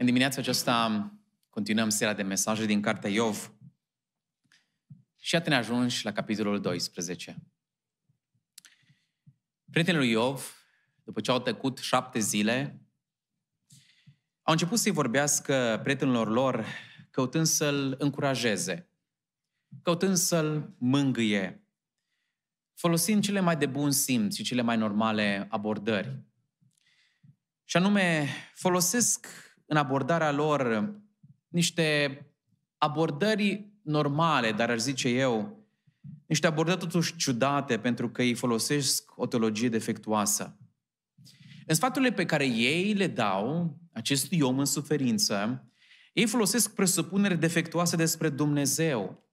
În dimineața aceasta continuăm seria de mesaje din Cartea Iov și iată ne ajungi la capitolul 12. Prietenii lui Iov, după ce au tăcut șapte zile, au început să-i vorbească prietenilor lor, căutând să-l încurajeze, căutând să-l mângâie, folosind cele mai de bun simț și cele mai normale abordări. Și anume, folosesc în abordarea lor niște abordări normale, dar aș zice eu, niște abordări totuși ciudate pentru că ei folosesc o teologie defectuoasă. În sfaturile pe care ei le dau acestui om în suferință, ei folosesc presupuneri defectuoase despre Dumnezeu,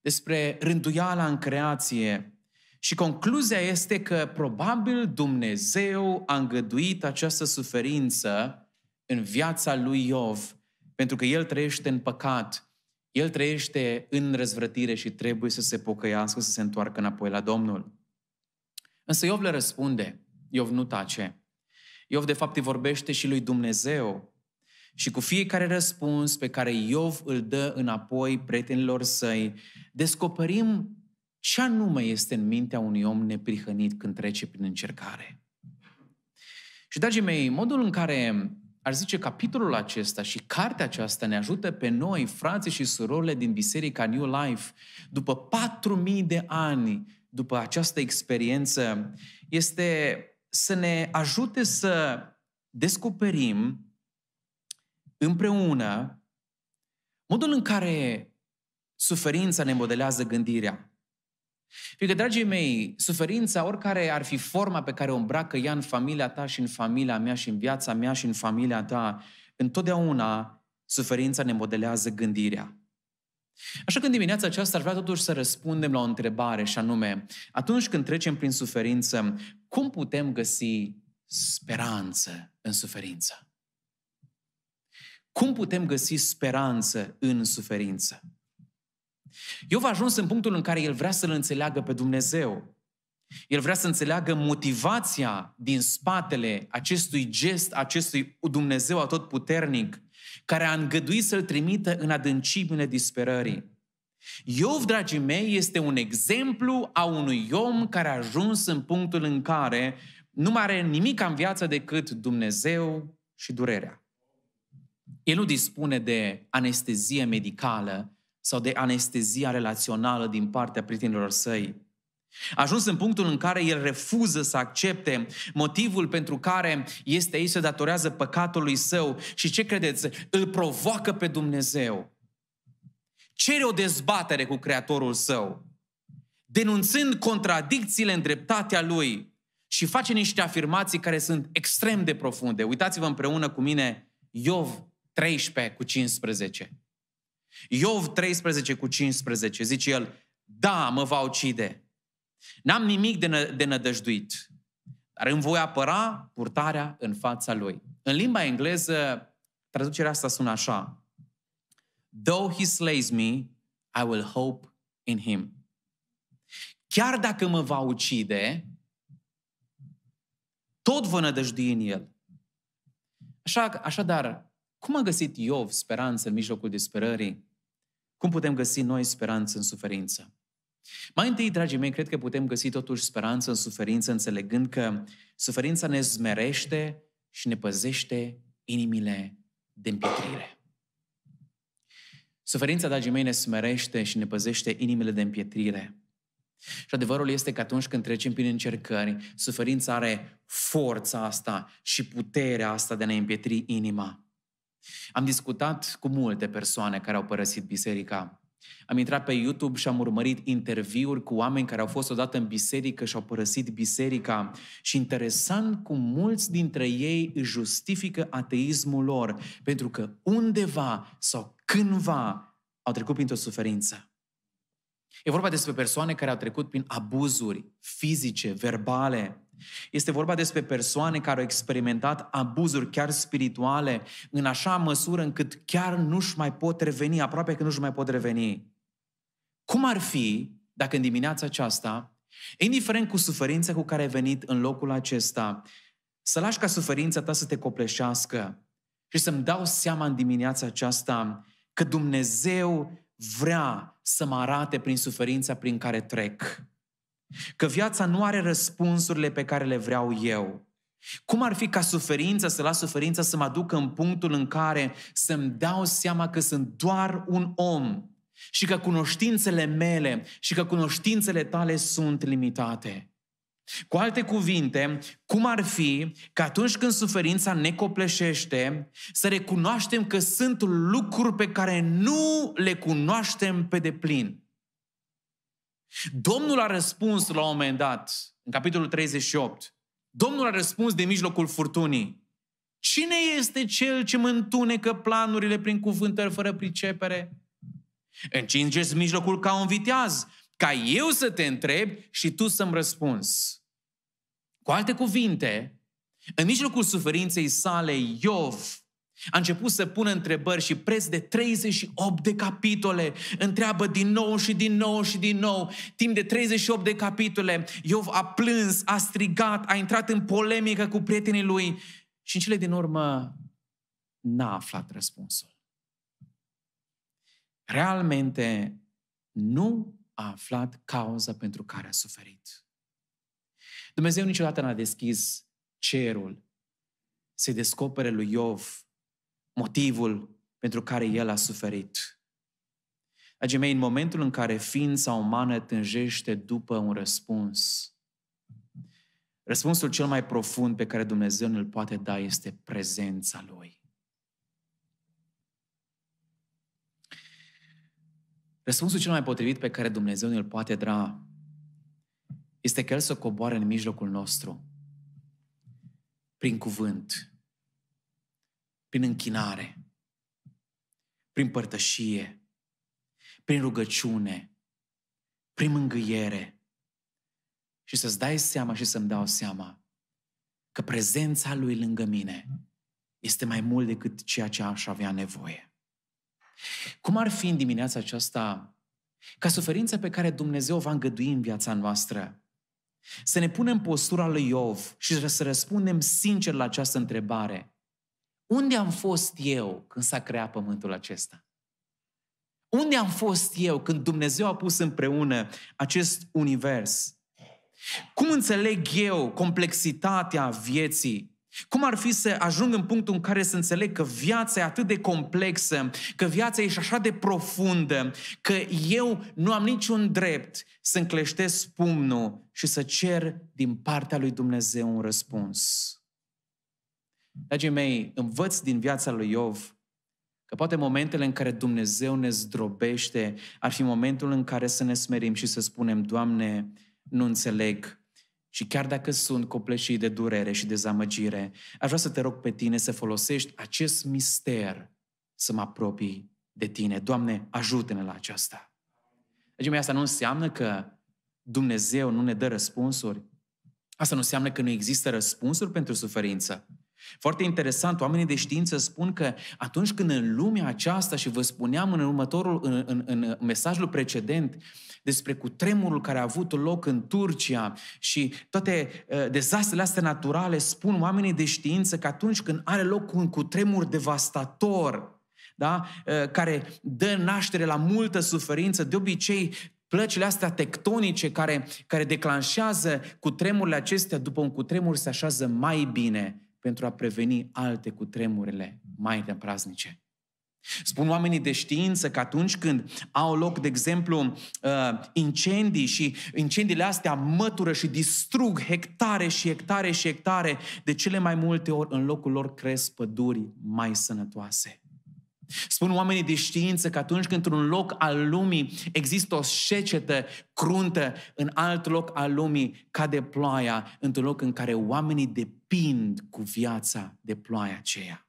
despre rânduiala în creație și concluzia este că probabil Dumnezeu a îngăduit această suferință în viața lui Iov, pentru că el trăiește în păcat, el trăiește în răzvrătire și trebuie să se pocăiască, să se întoarcă înapoi la Domnul. Însă Iov le răspunde, Iov nu tace. Iov de fapt îi vorbește și lui Dumnezeu. Și cu fiecare răspuns pe care Iov îl dă înapoi prietenilor săi, descoperim ce anume este în mintea unui om neprihănit când trece prin încercare. Și, dragii mei, modul în care Aș zice, capitolul acesta și cartea aceasta ne ajută pe noi, frații și surorile din Biserica New Life, după 4.000 de ani, după această experiență, este să ne ajute să descoperim împreună modul în care suferința ne modelează gândirea că dragii mei, suferința, oricare ar fi forma pe care o îmbracă ea în familia ta și în familia mea și în viața mea și în familia ta, întotdeauna suferința ne modelează gândirea. Așa că în dimineața aceasta aș vrea totuși să răspundem la o întrebare și anume, atunci când trecem prin suferință, cum putem găsi speranță în suferință? Cum putem găsi speranță în suferință? Iov a ajuns în punctul în care el vrea să-L înțeleagă pe Dumnezeu. El vrea să înțeleagă motivația din spatele acestui gest, acestui Dumnezeu atotputernic, care a îngăduit să-L trimită în adâncimile disperării. Iov, dragii mei, este un exemplu a unui om care a ajuns în punctul în care nu mai are nimic în viață decât Dumnezeu și durerea. El nu dispune de anestezie medicală sau de anestezia relațională din partea prietenilor săi. A ajuns în punctul în care el refuză să accepte motivul pentru care este aici se datorează păcatului său și ce credeți? Îl provoacă pe Dumnezeu. Cere o dezbatere cu Creatorul său, denunțând contradicțiile în dreptatea lui și face niște afirmații care sunt extrem de profunde. Uitați-vă împreună cu mine Iov 13 cu 15. Iov 13 cu 15, zice el, da, mă va ucide. N-am nimic de, nă- de nădăjduit, dar îmi voi apăra purtarea în fața lui. În limba engleză, traducerea asta sună așa. Though he slays me, I will hope in him. Chiar dacă mă va ucide, tot vă nădăjdui în el. Așa, așadar, cum a găsit Iov speranță în mijlocul disperării? Cum putem găsi noi speranță în suferință? Mai întâi, dragii mei, cred că putem găsi totuși speranță în suferință, înțelegând că suferința ne zmerește și ne păzește inimile de împietrire. Suferința, dragii mei, ne smerește și ne păzește inimile de împietrire. Și adevărul este că atunci când trecem prin încercări, suferința are forța asta și puterea asta de a ne împietri inima. Am discutat cu multe persoane care au părăsit biserica. Am intrat pe YouTube și am urmărit interviuri cu oameni care au fost odată în biserică și au părăsit biserica și interesant cum mulți dintre ei justifică ateismul lor pentru că undeva sau cândva au trecut printr-o suferință. E vorba despre persoane care au trecut prin abuzuri fizice, verbale, este vorba despre persoane care au experimentat abuzuri chiar spirituale în așa măsură încât chiar nu-și mai pot reveni, aproape că nu-și mai pot reveni. Cum ar fi dacă în dimineața aceasta, indiferent cu suferința cu care ai venit în locul acesta, să lași ca suferința ta să te copleșească și să-mi dau seama în dimineața aceasta că Dumnezeu vrea să mă arate prin suferința prin care trec. Că viața nu are răspunsurile pe care le vreau eu. Cum ar fi ca suferința să las suferința să mă aducă în punctul în care să-mi dau seama că sunt doar un om și că cunoștințele mele și că cunoștințele tale sunt limitate? Cu alte cuvinte, cum ar fi că atunci când suferința ne copleșește, să recunoaștem că sunt lucruri pe care nu le cunoaștem pe deplin. Domnul a răspuns la un moment dat, în capitolul 38, Domnul a răspuns de mijlocul furtunii. Cine este cel ce mă întunecă planurile prin cuvântări fără pricepere? Încingeți mijlocul ca un viteaz, ca eu să te întreb și tu să-mi răspunzi. Cu alte cuvinte, în mijlocul suferinței sale, Iov a început să pună întrebări și preț de 38 de capitole. Întreabă din nou și din nou și din nou. Timp de 38 de capitole, Iov a plâns, a strigat, a intrat în polemică cu prietenii lui și în cele din urmă n-a aflat răspunsul. Realmente nu a aflat cauza pentru care a suferit. Dumnezeu niciodată n-a deschis cerul să-i descopere lui Iov motivul pentru care El a suferit. Dragii mei, în momentul în care ființa umană tânjește după un răspuns, răspunsul cel mai profund pe care Dumnezeu îl poate da este prezența Lui. Răspunsul cel mai potrivit pe care Dumnezeu îl poate da este că El să coboare în mijlocul nostru prin cuvânt, prin închinare, prin părtășie, prin rugăciune, prin mângâiere și să-ți dai seama și să-mi dau seama că prezența Lui lângă mine este mai mult decât ceea ce aș avea nevoie. Cum ar fi în dimineața aceasta ca suferința pe care Dumnezeu va îngădui în viața noastră să ne punem postura lui Iov și să răspundem sincer la această întrebare – unde am fost eu când s-a creat pământul acesta? Unde am fost eu când Dumnezeu a pus împreună acest univers? Cum înțeleg eu complexitatea vieții? Cum ar fi să ajung în punctul în care să înțeleg că viața e atât de complexă, că viața e și așa de profundă, că eu nu am niciun drept să încleștesc pumnul și să cer din partea lui Dumnezeu un răspuns? Dragii mei, învăț din viața lui Iov că poate momentele în care Dumnezeu ne zdrobește ar fi momentul în care să ne smerim și să spunem, Doamne, nu înțeleg, și chiar dacă sunt copleșii de durere și dezamăgire, aș vrea să te rog pe tine să folosești acest mister să mă apropii de tine. Doamne, ajută-ne la aceasta. Deci, mai asta nu înseamnă că Dumnezeu nu ne dă răspunsuri. Asta nu înseamnă că nu există răspunsuri pentru suferință. Foarte interesant, oamenii de știință spun că atunci când în lumea aceasta, și vă spuneam în următorul, în, în, în mesajul precedent, despre cutremurul care a avut loc în Turcia și toate uh, dezastrele astea naturale, spun oamenii de știință că atunci când are loc un cutremur devastator, da? Uh, care dă naștere la multă suferință, de obicei plăcile astea tectonice care, care declanșează cutremurile acestea, după un cutremur se așează mai bine pentru a preveni alte cutremurele mai praznice. Spun oamenii de știință că atunci când au loc, de exemplu, uh, incendii și incendiile astea mătură și distrug hectare și hectare și hectare, de cele mai multe ori în locul lor cresc păduri mai sănătoase. Spun oamenii de știință că atunci când într-un loc al lumii există o șecetă cruntă, în alt loc al lumii cade ploaia, într-un loc în care oamenii depind cu viața de ploaia aceea.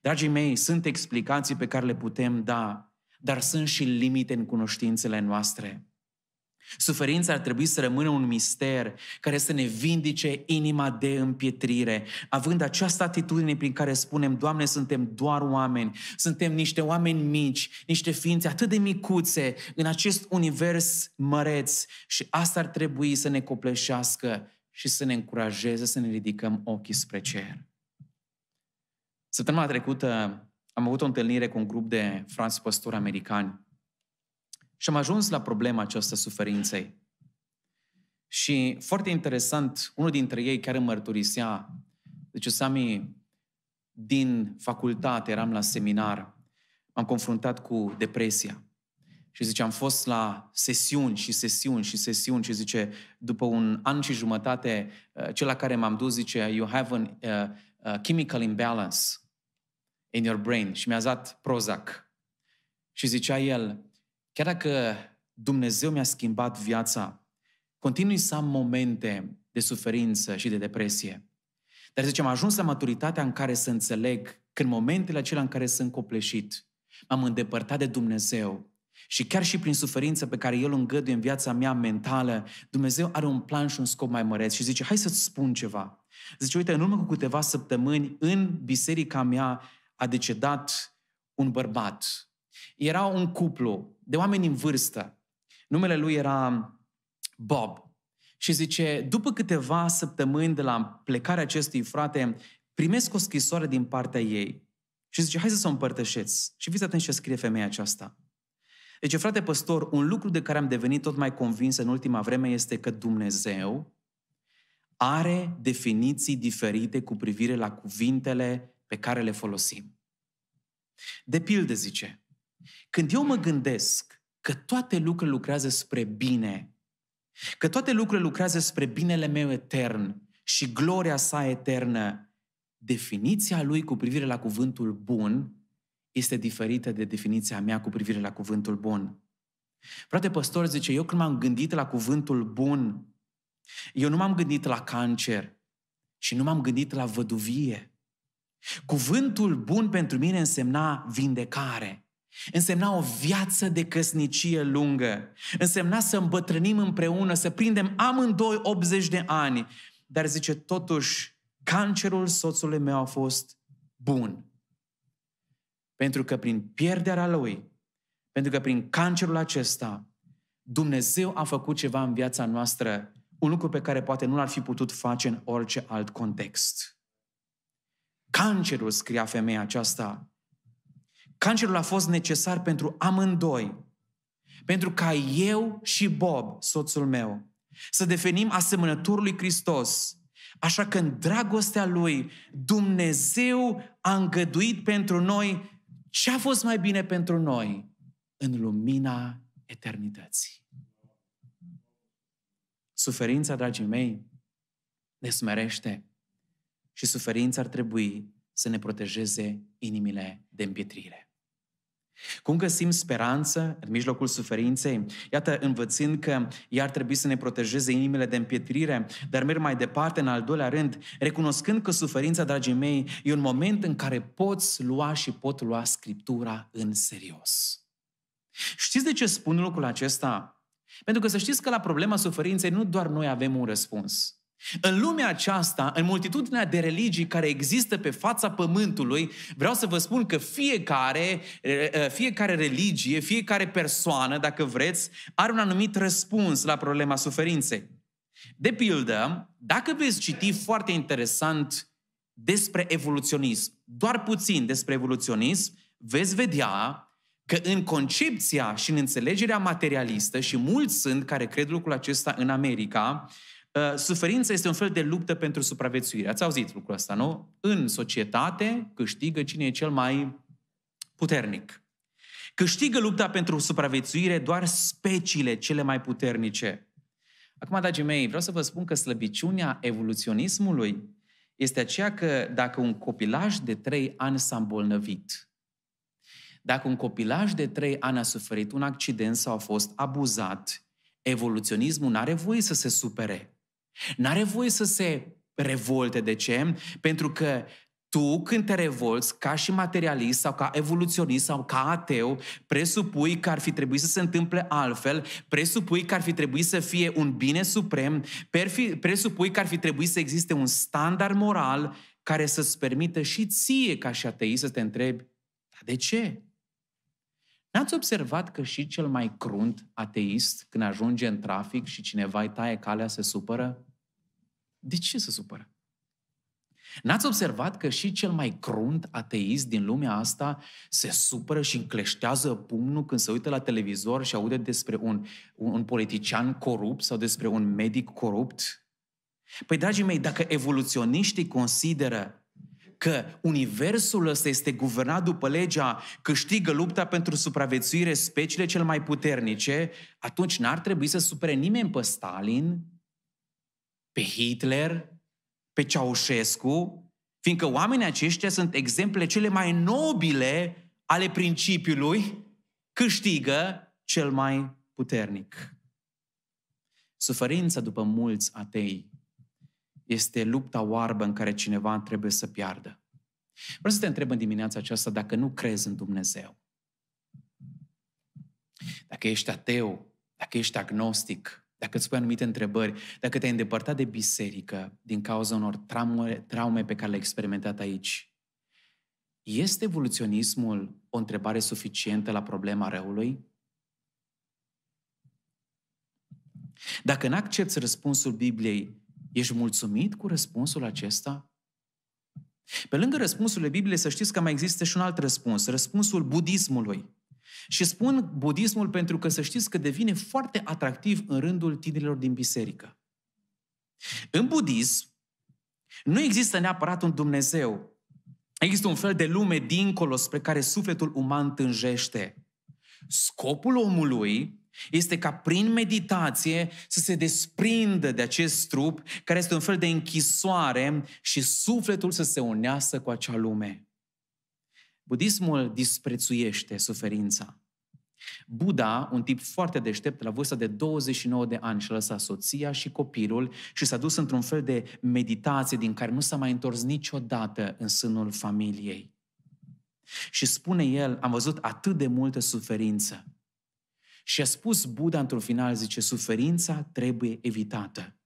Dragii mei, sunt explicații pe care le putem da, dar sunt și limite în cunoștințele noastre. Suferința ar trebui să rămână un mister care să ne vindice inima de împietrire, având această atitudine prin care spunem, Doamne, suntem doar oameni, suntem niște oameni mici, niște ființe atât de micuțe în acest univers măreț și asta ar trebui să ne copleșească și să ne încurajeze să ne ridicăm ochii spre cer. Săptămâna trecută am avut o întâlnire cu un grup de franți păstori americani și am ajuns la problema aceasta suferinței. Și foarte interesant, unul dintre ei care mărturisea, deci Sami, din facultate, eram la seminar, m-am confruntat cu depresia. Și zice, am fost la sesiuni și sesiuni și sesiuni și zice, după un an și jumătate, uh, cel la care m-am dus zice, you have an, uh, a uh, chemical imbalance in your brain. Și mi-a dat Prozac. Și zicea el, Chiar dacă Dumnezeu mi-a schimbat viața, continui să am momente de suferință și de depresie. Dar, zicem, am ajuns la maturitatea în care să înțeleg că în momentele acelea în care sunt copleșit, m-am îndepărtat de Dumnezeu și chiar și prin suferință pe care El o îngăduie în viața mea mentală, Dumnezeu are un plan și un scop mai măreț și zice, hai să-ți spun ceva. Zice, uite, în urmă cu câteva săptămâni, în biserica mea a decedat un bărbat, era un cuplu de oameni în vârstă. Numele lui era Bob. Și zice, după câteva săptămâni de la plecarea acestui frate, primesc o scrisoare din partea ei. Și zice, hai să o împărtășeți. Și fiți atenți ce scrie femeia aceasta. Deci, frate păstor, un lucru de care am devenit tot mai convins în ultima vreme este că Dumnezeu are definiții diferite cu privire la cuvintele pe care le folosim. De pildă, zice, când eu mă gândesc că toate lucrurile lucrează spre bine, că toate lucrurile lucrează spre binele meu etern și gloria sa eternă, definiția lui cu privire la cuvântul bun este diferită de definiția mea cu privire la cuvântul bun. Frate păstor zice, eu când m-am gândit la cuvântul bun, eu nu m-am gândit la cancer și nu m-am gândit la văduvie. Cuvântul bun pentru mine însemna vindecare. Însemna o viață de căsnicie lungă. Însemna să îmbătrânim împreună, să prindem amândoi 80 de ani. Dar zice, totuși, cancerul soțului meu a fost bun. Pentru că prin pierderea lui, pentru că prin cancerul acesta, Dumnezeu a făcut ceva în viața noastră, un lucru pe care poate nu l-ar fi putut face în orice alt context. Cancerul, scria femeia aceasta, Cancerul a fost necesar pentru amândoi. Pentru ca eu și Bob, soțul meu, să devenim asemănătorul lui Hristos. Așa că în dragostea lui, Dumnezeu a îngăduit pentru noi ce a fost mai bine pentru noi în lumina eternității. Suferința, dragii mei, ne smerește și suferința ar trebui să ne protejeze inimile de împietrire. Cum găsim speranță în mijlocul suferinței? Iată, învățând că iar ar trebui să ne protejeze inimile de împietrire, dar merg mai departe în al doilea rând, recunoscând că suferința, dragii mei, e un moment în care poți lua și pot lua Scriptura în serios. Știți de ce spun lucrul acesta? Pentru că să știți că la problema suferinței nu doar noi avem un răspuns. În lumea aceasta, în multitudinea de religii care există pe fața pământului, vreau să vă spun că fiecare, fiecare religie, fiecare persoană, dacă vreți, are un anumit răspuns la problema suferinței. De pildă, dacă veți citi foarte interesant despre evoluționism, doar puțin despre evoluționism, veți vedea că în concepția și în înțelegerea materialistă, și mulți sunt care cred lucrul acesta în America, Uh, suferința este un fel de luptă pentru supraviețuire. Ați auzit lucrul ăsta, nu? În societate câștigă cine e cel mai puternic. Câștigă lupta pentru supraviețuire doar speciile cele mai puternice. Acum, dragii mei, vreau să vă spun că slăbiciunea evoluționismului este aceea că dacă un copilaj de trei ani s-a îmbolnăvit, dacă un copilaj de trei ani a suferit un accident sau a fost abuzat, evoluționismul nu are voie să se supere. N-are voie să se revolte. De ce? Pentru că tu, când te revolți, ca și materialist sau ca evoluționist sau ca ateu, presupui că ar fi trebuit să se întâmple altfel, presupui că ar fi trebuit să fie un bine suprem, presupui că ar fi trebuit să existe un standard moral care să-ți permită și ție, ca și ateist, să te întrebi, dar de ce? N-ați observat că și cel mai crunt ateist, când ajunge în trafic și cineva îi taie calea, se supără? De ce se supără? N-ați observat că și cel mai crunt ateist din lumea asta se supără și încleștează pumnul când se uită la televizor și aude despre un, un, un politician corupt sau despre un medic corupt? Păi, dragii mei, dacă evoluționiștii consideră că universul ăsta este guvernat după legea, câștigă lupta pentru supraviețuire speciile cel mai puternice, atunci n-ar trebui să supere nimeni pe Stalin, pe Hitler, pe Ceaușescu, fiindcă oamenii aceștia sunt exemple cele mai nobile ale principiului câștigă cel mai puternic. Suferința după mulți atei este lupta oarbă în care cineva trebuie să piardă. Vreau să te întreb în dimineața aceasta dacă nu crezi în Dumnezeu. Dacă ești ateu, dacă ești agnostic, dacă îți pui anumite întrebări, dacă te-ai îndepărtat de biserică din cauza unor traume, traume pe care le-ai experimentat aici, este evoluționismul o întrebare suficientă la problema răului? Dacă nu accepti răspunsul Bibliei, ești mulțumit cu răspunsul acesta? Pe lângă răspunsurile Bibliei, să știți că mai există și un alt răspuns, răspunsul budismului. Și spun budismul pentru că să știți că devine foarte atractiv în rândul tinerilor din biserică. În budism nu există neapărat un Dumnezeu. Există un fel de lume dincolo spre care sufletul uman tânjește. Scopul omului este ca prin meditație să se desprindă de acest trup care este un fel de închisoare și sufletul să se unească cu acea lume. Budismul disprețuiește suferința. Buddha, un tip foarte deștept, la vârsta de 29 de ani, și-a lăsat soția și copilul și s-a dus într-un fel de meditație din care nu s-a mai întors niciodată în sânul familiei. Și spune el, am văzut atât de multă suferință. Și a spus Buddha într-un final, zice, suferința trebuie evitată.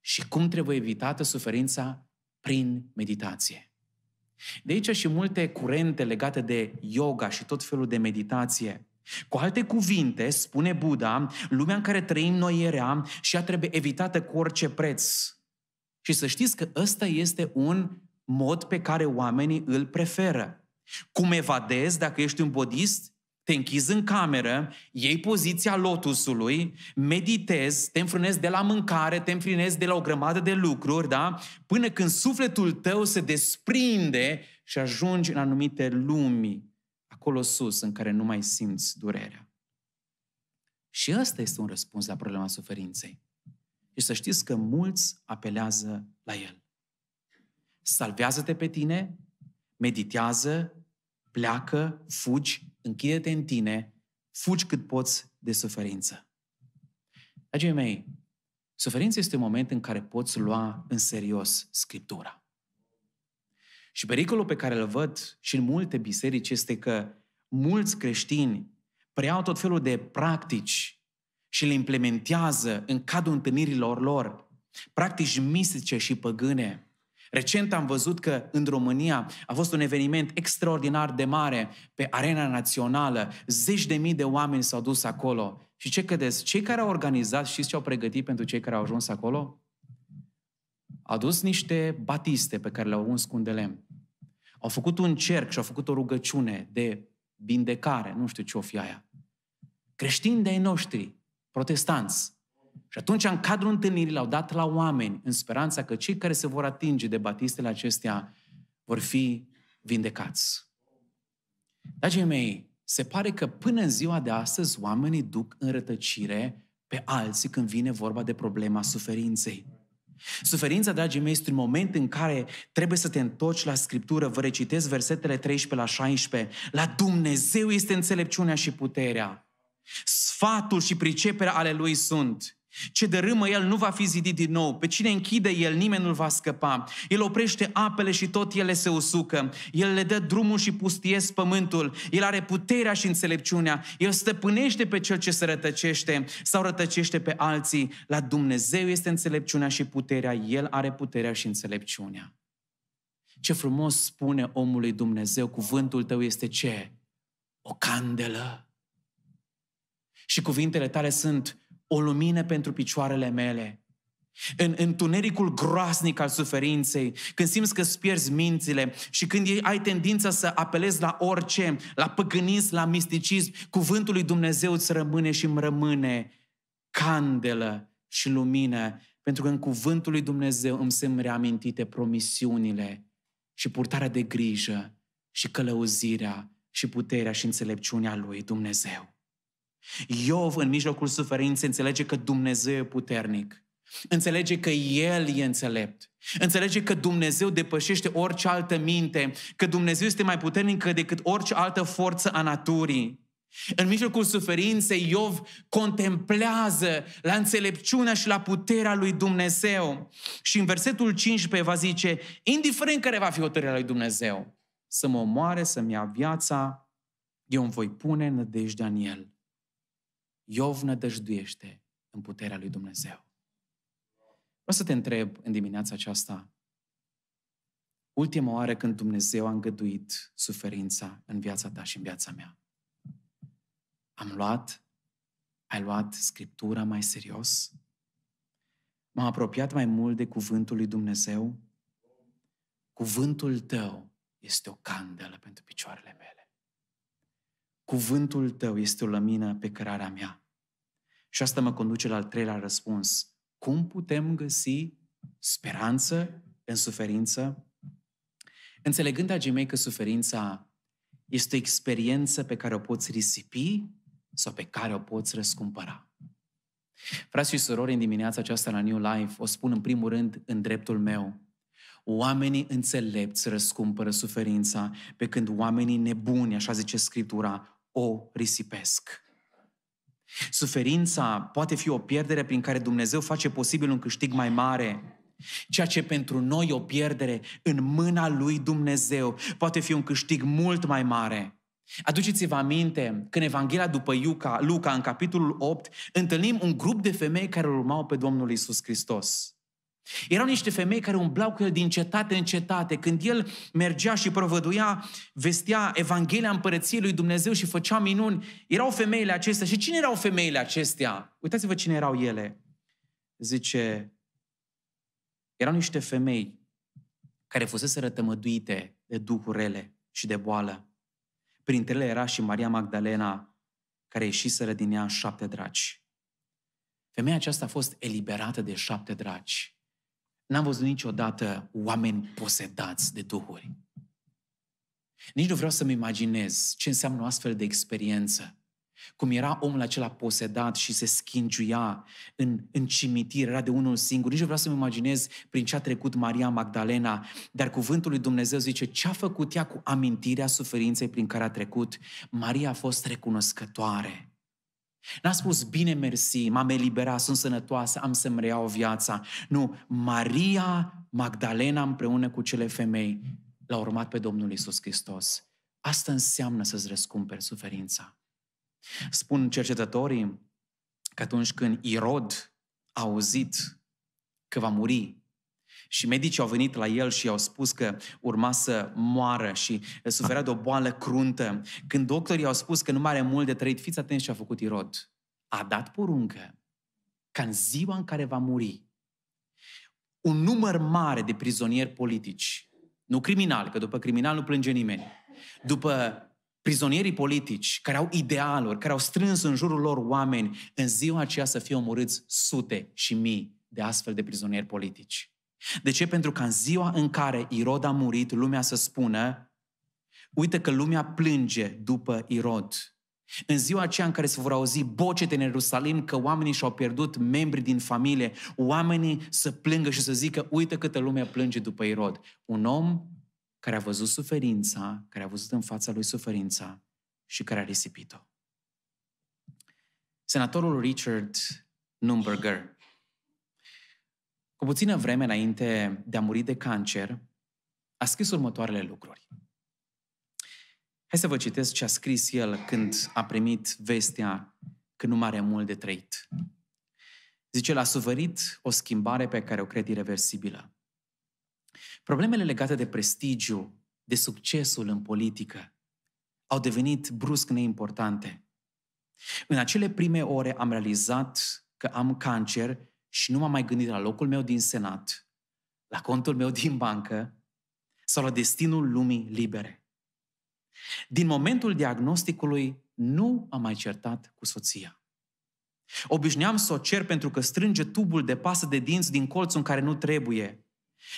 Și cum trebuie evitată suferința? Prin meditație. De aici și multe curente legate de yoga și tot felul de meditație. Cu alte cuvinte, spune Buddha, lumea în care trăim noi e rea și ea trebuie evitată cu orice preț. Și să știți că ăsta este un mod pe care oamenii îl preferă. Cum evadezi dacă ești un bodist? te închizi în cameră, iei poziția lotusului, meditezi, te înfrânezi de la mâncare, te înfrânezi de la o grămadă de lucruri, da? Până când sufletul tău se desprinde și ajungi în anumite lumi, acolo sus, în care nu mai simți durerea. Și ăsta este un răspuns la problema suferinței. Și să știți că mulți apelează la el. Salvează-te pe tine, meditează, pleacă, fugi, închide-te în tine, fugi cât poți de suferință. Dragii mei, suferința este un moment în care poți lua în serios Scriptura. Și pericolul pe care îl văd și în multe biserici este că mulți creștini preiau tot felul de practici și le implementează în cadrul întâlnirilor lor, practici mistice și păgâne, Recent am văzut că în România a fost un eveniment extraordinar de mare pe arena națională. Zeci de mii de oameni s-au dus acolo. Și ce credeți? Cei care au organizat, și ce au pregătit pentru cei care au ajuns acolo? Au dus niște batiste pe care le-au uns cu un de lemn. Au făcut un cerc și au făcut o rugăciune de vindecare, nu știu ce o fi aia. Creștini de ai noștri, protestanți, și atunci, în cadrul întâlnirii, l-au dat la oameni, în speranța că cei care se vor atinge de batistele acestea vor fi vindecați. Dragii mei, se pare că până în ziua de astăzi oamenii duc în rătăcire pe alții când vine vorba de problema suferinței. Suferința, dragii mei, este un moment în care trebuie să te întorci la Scriptură. Vă recitesc versetele 13 la 16. La Dumnezeu este înțelepciunea și puterea. Sfatul și priceperea ale Lui sunt. Ce dărâmă el nu va fi zidit din nou. Pe cine închide el, nimeni nu va scăpa. El oprește apele și tot ele se usucă. El le dă drumul și pustiesc pământul. El are puterea și înțelepciunea. El stăpânește pe cel ce se rătăcește sau rătăcește pe alții. La Dumnezeu este înțelepciunea și puterea. El are puterea și înțelepciunea. Ce frumos spune omului Dumnezeu, cuvântul tău este ce? O candelă. Și cuvintele tale sunt o lumină pentru picioarele mele. În întunericul groasnic al suferinței, când simți că îți pierzi mințile și când ai tendința să apelezi la orice, la păgânism, la misticism, cuvântul lui Dumnezeu îți rămâne și îmi rămâne candelă și lumină, pentru că în cuvântul lui Dumnezeu îmi sunt reamintite promisiunile și purtarea de grijă și călăuzirea și puterea și înțelepciunea lui Dumnezeu. Iov, în mijlocul suferinței, înțelege că Dumnezeu e puternic. Înțelege că El e înțelept. Înțelege că Dumnezeu depășește orice altă minte, că Dumnezeu este mai puternic decât orice altă forță a naturii. În mijlocul suferinței, Iov contemplează la înțelepciunea și la puterea lui Dumnezeu. Și în versetul 15 va zice, indiferent care va fi hotărârea lui Dumnezeu, să mă omoare, să-mi ia viața, eu îmi voi pune nădejdea în el. Iov nădăjduiește în puterea lui Dumnezeu. Vreau să te întreb în dimineața aceasta, ultima oară când Dumnezeu a îngăduit suferința în viața ta și în viața mea. Am luat, ai luat Scriptura mai serios? M-am apropiat mai mult de cuvântul lui Dumnezeu? Cuvântul tău este o candelă pentru picioarele mele. Cuvântul tău este o lămină pe cărarea mea. Și asta mă conduce la al treilea răspuns. Cum putem găsi speranță în suferință? Înțelegând, dragii mei, că suferința este o experiență pe care o poți risipi sau pe care o poți răscumpăra. Frați și surori, în dimineața aceasta la New Life, o spun în primul rând în dreptul meu. Oamenii înțelepți răscumpără suferința, pe când oamenii nebuni, așa zice Scriptura, o risipesc. Suferința poate fi o pierdere prin care Dumnezeu face posibil un câștig mai mare. Ceea ce pentru noi o pierdere în mâna lui Dumnezeu poate fi un câștig mult mai mare. Aduceți-vă aminte că în Evanghelia după Iuca, Luca, în capitolul 8, întâlnim un grup de femei care urmau pe Domnul Isus Hristos. Erau niște femei care umblau cu el din cetate în cetate. Când el mergea și provăduia vestea Evanghelia Împărăției lui Dumnezeu și făcea minuni, erau femeile acestea. Și cine erau femeile acestea? Uitați-vă cine erau ele. Zice, erau niște femei care fusese rătămăduite de duhurele și de boală. Printre ele era și Maria Magdalena, care ieșiseră din ea șapte draci. Femeia aceasta a fost eliberată de șapte draci n-am văzut niciodată oameni posedați de duhuri. Nici nu vreau să-mi imaginez ce înseamnă o astfel de experiență. Cum era omul acela posedat și se schingiuia în, în cimitir, era de unul singur. Nici nu vreau să-mi imaginez prin ce a trecut Maria Magdalena, dar cuvântul lui Dumnezeu zice ce a făcut ea cu amintirea suferinței prin care a trecut. Maria a fost recunoscătoare. N-a spus, bine mersi, m-am eliberat, sunt sănătoasă, am să-mi reiau viața. Nu, Maria Magdalena împreună cu cele femei l-au urmat pe Domnul Isus Hristos. Asta înseamnă să-ți răscumperi suferința. Spun cercetătorii că atunci când Irod a auzit că va muri și medicii au venit la el și i-au spus că urma să moară și suferea de o boală cruntă. Când doctorii au spus că nu mai are mult de trăit, fiți atenți ce a făcut Irod. A dat poruncă ca în ziua în care va muri, un număr mare de prizonieri politici, nu criminali, că după criminal nu plânge nimeni, după prizonierii politici care au idealuri, care au strâns în jurul lor oameni, în ziua aceea să fie omorâți sute și mii de astfel de prizonieri politici. De ce? Pentru că în ziua în care Irod a murit, lumea să spună, uite că lumea plânge după Irod. În ziua aceea în care se vor auzi bocete în Ierusalim că oamenii și-au pierdut membri din familie, oamenii să plângă și să zică, uite câtă lumea plânge după Irod. Un om care a văzut suferința, care a văzut în fața lui suferința și care a risipit-o. Senatorul Richard Numberger cu puțină vreme înainte de a muri de cancer, a scris următoarele lucruri. Hai să vă citesc ce a scris el când a primit vestea că nu mai are mult de trăit. Zice, l-a suferit o schimbare pe care o cred irreversibilă. Problemele legate de prestigiu, de succesul în politică, au devenit brusc neimportante. În acele prime ore am realizat că am cancer și nu m-am mai gândit la locul meu din senat, la contul meu din bancă sau la destinul lumii libere. Din momentul diagnosticului nu am mai certat cu soția. Obișnuiam să o cer pentru că strânge tubul de pasă de dinți din colțul în care nu trebuie,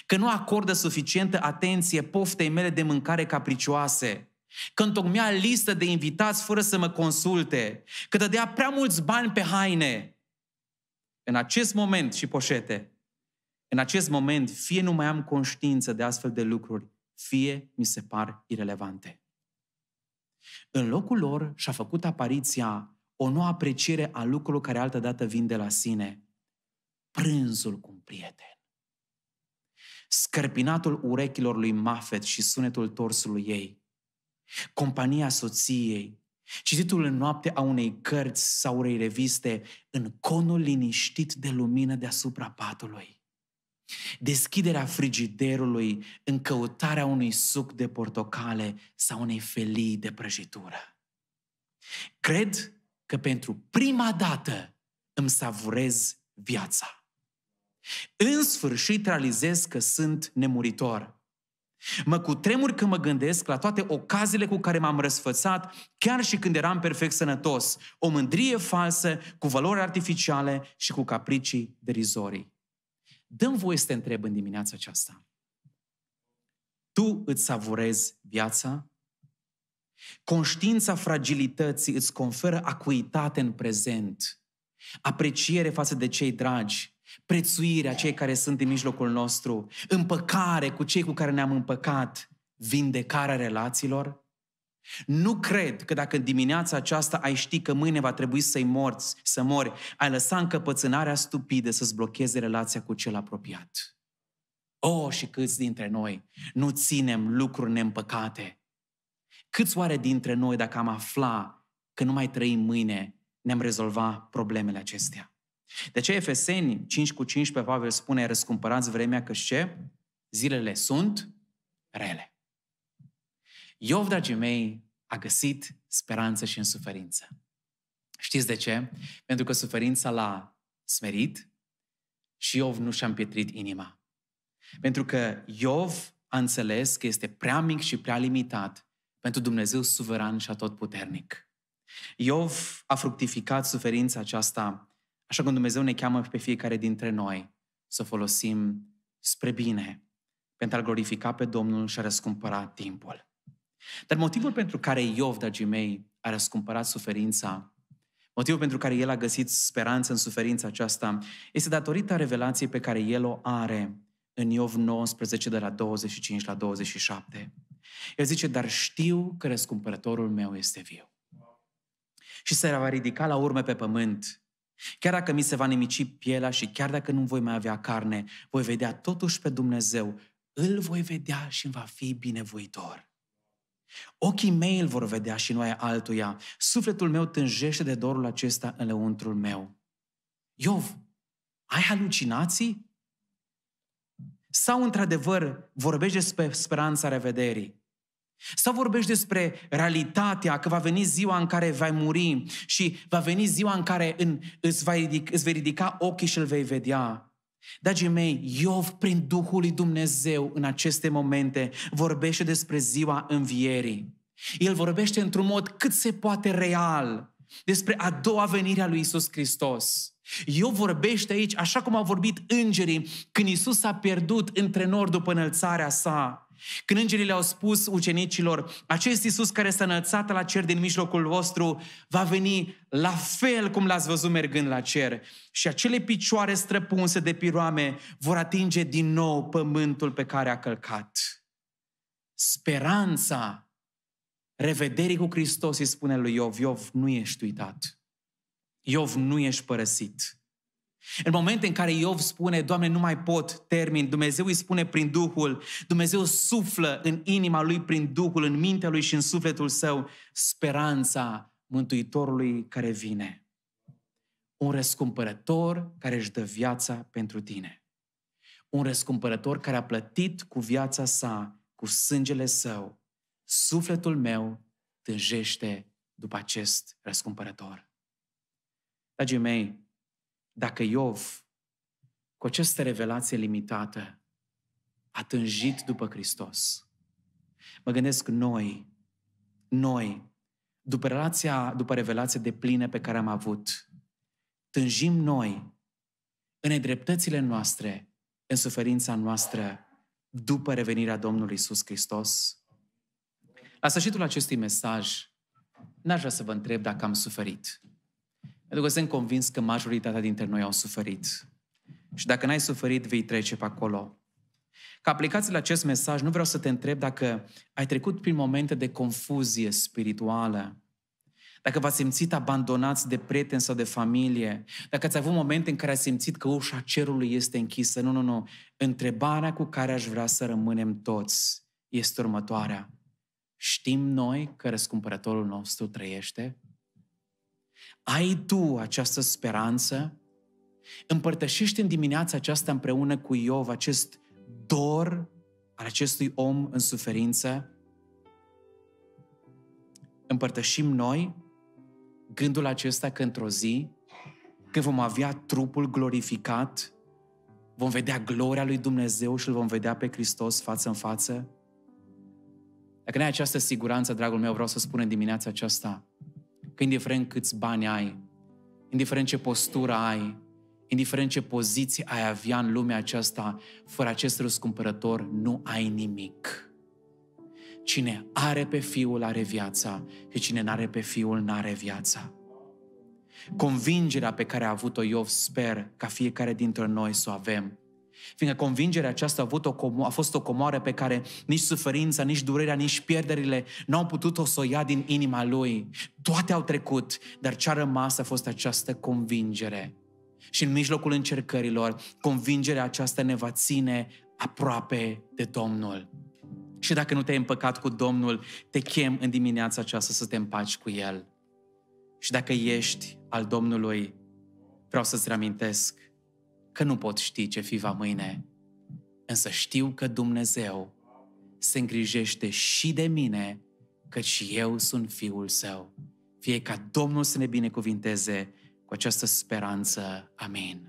că nu acordă suficientă atenție poftei mele de mâncare capricioase, că întocmea listă de invitați fără să mă consulte, că dădea prea mulți bani pe haine, în acest moment și poșete, în acest moment, fie nu mai am conștiință de astfel de lucruri, fie mi se par irelevante. În locul lor și-a făcut apariția o nouă apreciere a lucrurilor care altădată vin de la sine. Prânzul cu un prieten. Scărpinatul urechilor lui Mafet și sunetul torsului ei. Compania soției, Cititul în noapte a unei cărți sau unei reviste în conul liniștit de lumină deasupra patului. Deschiderea frigiderului în căutarea unui suc de portocale sau unei felii de prăjitură. Cred că pentru prima dată îmi savurez viața. În sfârșit realizez că sunt nemuritor. Mă cutremur că mă gândesc la toate ocazile cu care m-am răsfățat, chiar și când eram perfect sănătos. O mândrie falsă, cu valori artificiale și cu capricii derizorii. Dăm voie să te întreb în dimineața aceasta. Tu îți savurezi viața? Conștiința fragilității îți conferă acuitate în prezent, apreciere față de cei dragi, prețuirea cei care sunt în mijlocul nostru, împăcare cu cei cu care ne-am împăcat, vindecarea relațiilor? Nu cred că dacă în dimineața aceasta ai ști că mâine va trebui să-i morți, să mori, ai lăsa încăpățânarea stupidă să-ți blocheze relația cu cel apropiat. O, oh, și câți dintre noi nu ținem lucruri neîmpăcate? Câți oare dintre noi, dacă am afla că nu mai trăim mâine, ne-am rezolva problemele acestea? De ce Efeseni 5 cu 15, Pavel spune, răscumpărați vremea că ce? Zilele sunt rele. Iov, dragii mei, a găsit speranță și în suferință. Știți de ce? Pentru că suferința l-a smerit și Iov nu și-a împietrit inima. Pentru că Iov a înțeles că este prea mic și prea limitat pentru Dumnezeu suveran și atotputernic. Iov a fructificat suferința aceasta Așa că Dumnezeu ne cheamă pe fiecare dintre noi să folosim spre bine pentru a glorifica pe Domnul și a răscumpăra timpul. Dar motivul pentru care Iov, dragii mei, a răscumpărat suferința, motivul pentru care el a găsit speranță în suferința aceasta, este datorită revelației pe care el o are în Iov 19, de la 25 la 27. El zice, dar știu că răscumpărătorul meu este viu. Și se va ridica la urme pe pământ Chiar dacă mi se va nemici pielea și chiar dacă nu voi mai avea carne, voi vedea totuși pe Dumnezeu, îl voi vedea și îmi va fi binevoitor. Ochii mei îl vor vedea și nu ai altuia. Sufletul meu tânjește de dorul acesta în lăuntrul meu. Iov, ai halucinații? Sau, într-adevăr, vorbești despre speranța revederii? Sau vorbești despre realitatea că va veni ziua în care vei muri și va veni ziua în care în, îți, va ridic, îți vei ridica ochii și îl vei vedea. Dragii mei, Iov, prin Duhul lui Dumnezeu, în aceste momente, vorbește despre ziua învierii. El vorbește într-un mod cât se poate real despre a doua venire a lui Isus Hristos. Eu vorbește aici, așa cum au vorbit îngerii când Isus a pierdut între nori după înălțarea sa. Când îngerii le-au spus ucenicilor, acest Iisus care s-a înălțat la cer din mijlocul vostru va veni la fel cum l-ați văzut mergând la cer și acele picioare străpunse de piroame vor atinge din nou pământul pe care a călcat. Speranța revederii cu Hristos îi spune lui Iov, Iov, nu ești uitat. Iov, nu ești părăsit. În momente în care Iov spune, Doamne, nu mai pot, termin, Dumnezeu îi spune prin Duhul, Dumnezeu suflă în inima lui prin Duhul, în mintea lui și în sufletul său, speranța Mântuitorului care vine. Un răscumpărător care își dă viața pentru tine. Un răscumpărător care a plătit cu viața sa, cu sângele său. Sufletul meu tânjește după acest răscumpărător. Dragii mei, dacă Iov, cu această revelație limitată, a tânjit după Hristos. Mă gândesc noi, noi, după, relația, după revelația de plină pe care am avut, tânjim noi, în nedreptățile noastre, în suferința noastră, după revenirea Domnului Isus Hristos? La sfârșitul acestui mesaj, n-aș vrea să vă întreb dacă am suferit. Pentru că sunt convins că majoritatea dintre noi au suferit. Și dacă n-ai suferit, vei trece pe acolo. Ca aplicați la acest mesaj, nu vreau să te întreb dacă ai trecut prin momente de confuzie spirituală, dacă v-ați simțit abandonați de prieteni sau de familie, dacă ați avut momente în care ați simțit că ușa cerului este închisă. Nu, nu, nu. Întrebarea cu care aș vrea să rămânem toți este următoarea. Știm noi că răscumpărătorul nostru trăiește? Ai tu această speranță? Împărtășești în dimineața aceasta împreună cu Iov acest dor al acestui om în suferință? Împărtășim noi gândul acesta că într-o zi, când vom avea trupul glorificat, vom vedea gloria lui Dumnezeu și îl vom vedea pe Hristos față în față? Dacă nu ai această siguranță, dragul meu, vreau să spun în dimineața aceasta, Că indiferent câți bani ai, indiferent ce postură ai, indiferent ce poziție ai avea în lumea aceasta, fără acest răscumpărător nu ai nimic. Cine are pe Fiul are viața și cine n-are pe Fiul n-are viața. Convingerea pe care a avut-o Iov sper ca fiecare dintre noi să o avem Fiindcă convingerea aceasta a, avut o como- a fost o comoară pe care nici suferința, nici durerea, nici pierderile n-au putut-o să o ia din inima lui. Toate au trecut, dar ce a rămas a fost această convingere. Și în mijlocul încercărilor, convingerea aceasta ne va ține aproape de Domnul. Și dacă nu te-ai împăcat cu Domnul, te chem în dimineața aceasta să te împaci cu El. Și dacă ești al Domnului, vreau să-ți reamintesc că nu pot ști ce fi va mâine, însă știu că Dumnezeu se îngrijește și de mine, căci eu sunt Fiul Său. Fie ca Domnul să ne binecuvinteze cu această speranță. Amin.